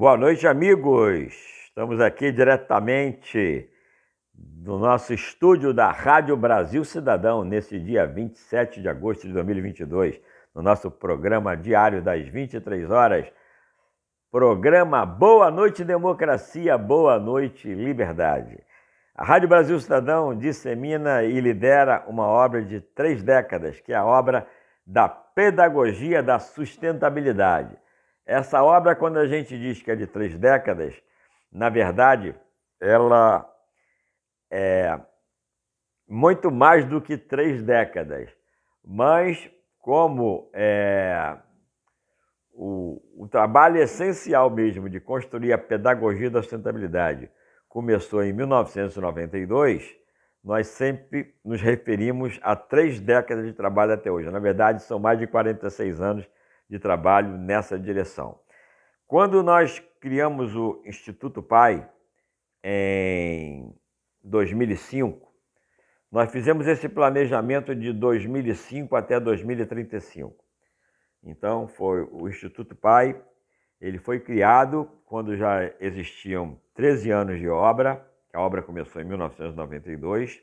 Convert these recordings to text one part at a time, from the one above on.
Boa noite, amigos. Estamos aqui diretamente do nosso estúdio da Rádio Brasil Cidadão, nesse dia 27 de agosto de 2022, no nosso programa diário das 23 horas. Programa Boa Noite Democracia, Boa Noite Liberdade. A Rádio Brasil Cidadão dissemina e lidera uma obra de três décadas, que é a obra da Pedagogia da Sustentabilidade essa obra, quando a gente diz que é de três décadas, na verdade, ela é muito mais do que três décadas. Mas, como é, o, o trabalho essencial mesmo de construir a pedagogia da sustentabilidade começou em 1992, nós sempre nos referimos a três décadas de trabalho até hoje. Na verdade, são mais de 46 anos de trabalho nessa direção. Quando nós criamos o Instituto Pai, em 2005, nós fizemos esse planejamento de 2005 até 2035. Então, foi o Instituto Pai, ele foi criado quando já existiam 13 anos de obra, a obra começou em 1992,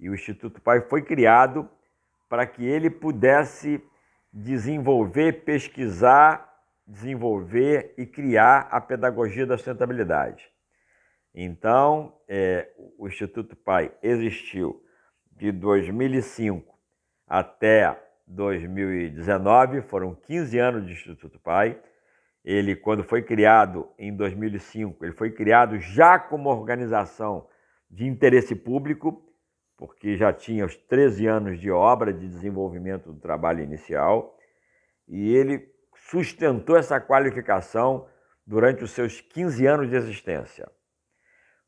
e o Instituto Pai foi criado para que ele pudesse desenvolver, pesquisar, desenvolver e criar a pedagogia da sustentabilidade. Então, é, o Instituto PAI existiu de 2005 até 2019, foram 15 anos de Instituto PAI. Ele, quando foi criado em 2005, ele foi criado já como organização de interesse público, porque já tinha os 13 anos de obra de desenvolvimento do trabalho inicial, e ele sustentou essa qualificação durante os seus 15 anos de existência.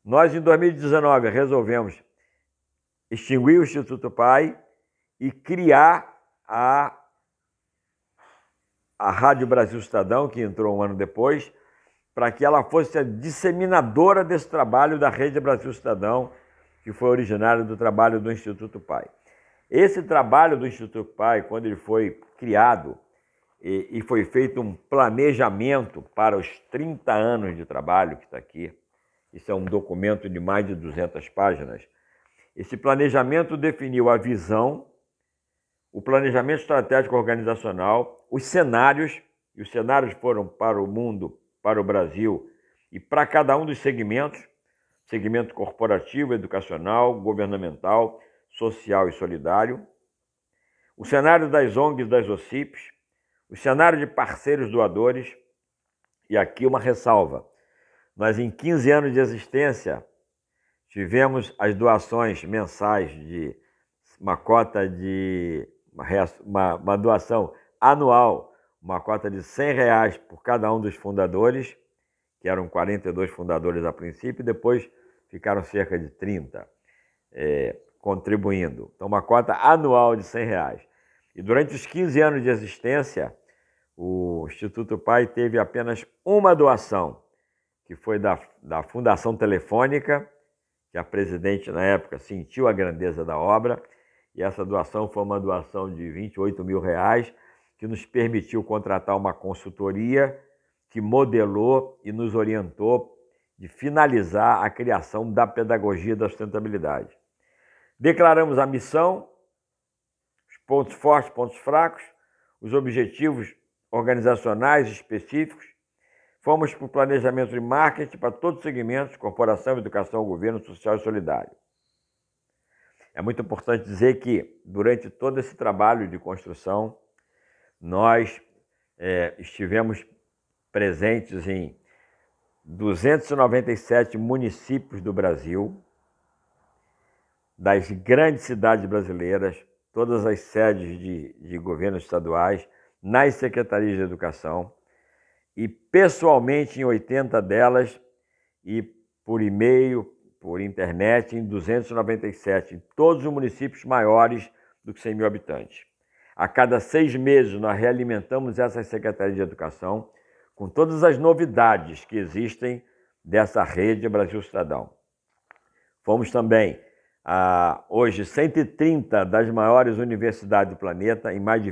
Nós, em 2019, resolvemos extinguir o Instituto Pai e criar a, a Rádio Brasil Cidadão, que entrou um ano depois, para que ela fosse a disseminadora desse trabalho da Rede Brasil Cidadão que foi originário do trabalho do Instituto Pai. Esse trabalho do Instituto Pai, quando ele foi criado e, e foi feito um planejamento para os 30 anos de trabalho que está aqui, isso é um documento de mais de 200 páginas. Esse planejamento definiu a visão, o planejamento estratégico organizacional, os cenários, e os cenários foram para o mundo, para o Brasil e para cada um dos segmentos, segmento corporativo, educacional, governamental, social e solidário, o cenário das ONGs das OCIPs, o cenário de parceiros doadores, e aqui uma ressalva. Nós, em 15 anos de existência, tivemos as doações mensais de uma cota de uma, uma doação anual, uma cota de 100 reais por cada um dos fundadores, que eram 42 fundadores a princípio, e depois ficaram cerca de 30 é, contribuindo. Então, uma cota anual de 100 reais. E durante os 15 anos de existência, o Instituto Pai teve apenas uma doação, que foi da, da Fundação Telefônica, que a presidente na época sentiu a grandeza da obra, e essa doação foi uma doação de 28 mil reais, que nos permitiu contratar uma consultoria que modelou e nos orientou de finalizar a criação da pedagogia da sustentabilidade. Declaramos a missão, os pontos fortes, pontos fracos, os objetivos organizacionais específicos. Fomos para o planejamento de marketing para todos os segmentos, corporação, educação, governo, social e solidário. É muito importante dizer que, durante todo esse trabalho de construção, nós é, estivemos presentes em 297 municípios do Brasil, das grandes cidades brasileiras, todas as sedes de, de governos estaduais, nas secretarias de educação, e pessoalmente em 80 delas, e por e-mail, por internet, em 297, em todos os municípios maiores do que 100 mil habitantes. A cada seis meses, nós realimentamos essas secretarias de educação com todas as novidades que existem dessa rede Brasil Cidadão. Fomos também a ah, hoje 130 das maiores universidades do planeta, em mais de